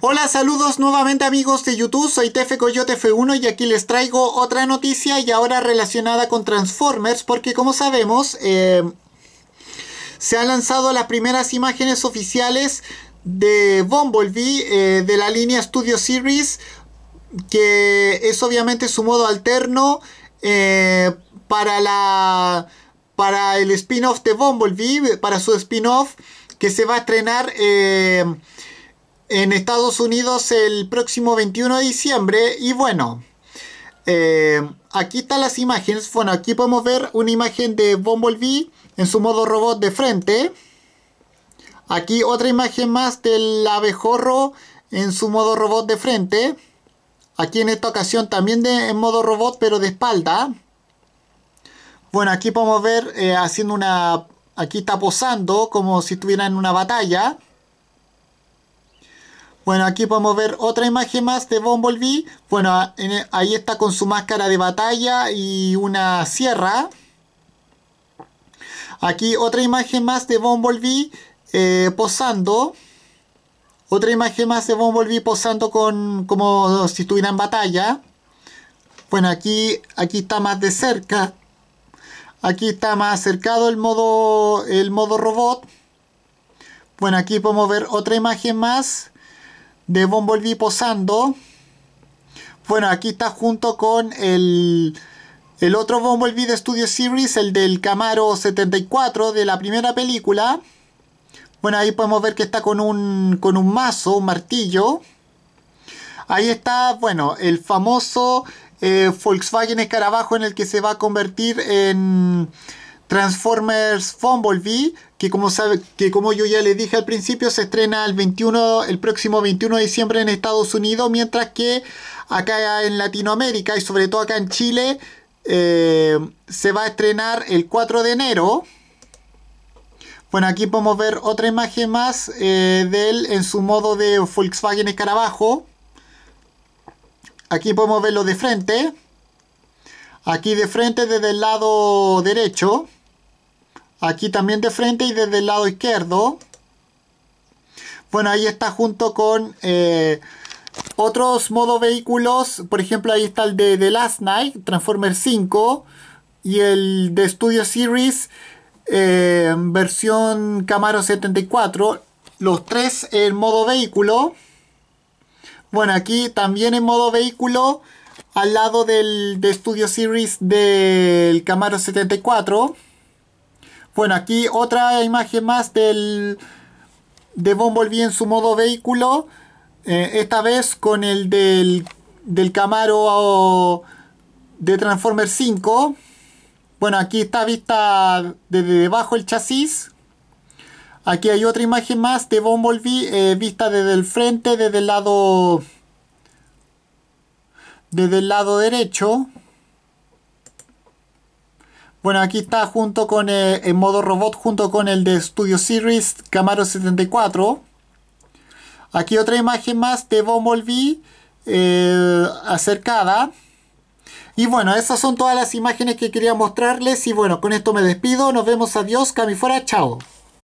Hola, saludos nuevamente amigos de YouTube, soy Tefe Coyote F1 y aquí les traigo otra noticia y ahora relacionada con Transformers porque como sabemos eh, se han lanzado las primeras imágenes oficiales de Bumblebee eh, de la línea Studio Series que es obviamente su modo alterno eh, para la para el spin-off de Bumblebee para su spin-off que se va a estrenar en Estados Unidos el próximo 21 de diciembre. Y bueno, eh, aquí están las imágenes. Bueno, aquí podemos ver una imagen de Bumblebee en su modo robot de frente. Aquí otra imagen más del abejorro en su modo robot de frente. Aquí en esta ocasión también de, en modo robot pero de espalda. Bueno, aquí podemos ver eh, haciendo una... Aquí está posando como si estuviera en una batalla. Bueno, aquí podemos ver otra imagen más de Bumblebee. Bueno, e, ahí está con su máscara de batalla y una sierra. Aquí otra imagen más de Bumblebee eh, posando. Otra imagen más de Bumblebee posando con, como si estuviera en batalla. Bueno, aquí, aquí está más de cerca. Aquí está más acercado el modo, el modo robot. Bueno, aquí podemos ver otra imagen más de Bumblebee posando. Bueno, aquí está junto con el, el otro Bumblebee de Studio Series, el del Camaro 74 de la primera película. Bueno, ahí podemos ver que está con un, con un mazo, un martillo. Ahí está, bueno, el famoso eh, Volkswagen escarabajo en el que se va a convertir en Transformers Fumblebee, que como, sabe, que como yo ya les dije al principio, se estrena el, 21, el próximo 21 de diciembre en Estados Unidos, mientras que acá en Latinoamérica y sobre todo acá en Chile eh, se va a estrenar el 4 de enero. Bueno, aquí podemos ver otra imagen más eh, de él en su modo de Volkswagen Escarabajo. Aquí podemos verlo de frente. Aquí de frente desde el lado derecho. Aquí también de frente y desde el lado izquierdo. Bueno, ahí está junto con eh, otros modos vehículos. Por ejemplo, ahí está el de The Last Night, Transformer 5. Y el de Studio Series, eh, versión Camaro 74. Los tres en modo vehículo. Bueno, aquí también en modo vehículo. Al lado del de Studio Series del Camaro 74. Bueno, aquí otra imagen más del de Bumblebee en su modo vehículo. Eh, esta vez con el del, del Camaro de Transformer 5. Bueno, aquí está vista desde debajo el chasis. Aquí hay otra imagen más de Bumblebee eh, vista desde el frente, desde el lado desde el lado derecho. Bueno, aquí está junto con el eh, en modo robot, junto con el de Studio Series Camaro 74. Aquí otra imagen más de Bumblebee eh, acercada. Y bueno, esas son todas las imágenes que quería mostrarles. Y bueno, con esto me despido. Nos vemos. Adiós. Cami fuera. Chao.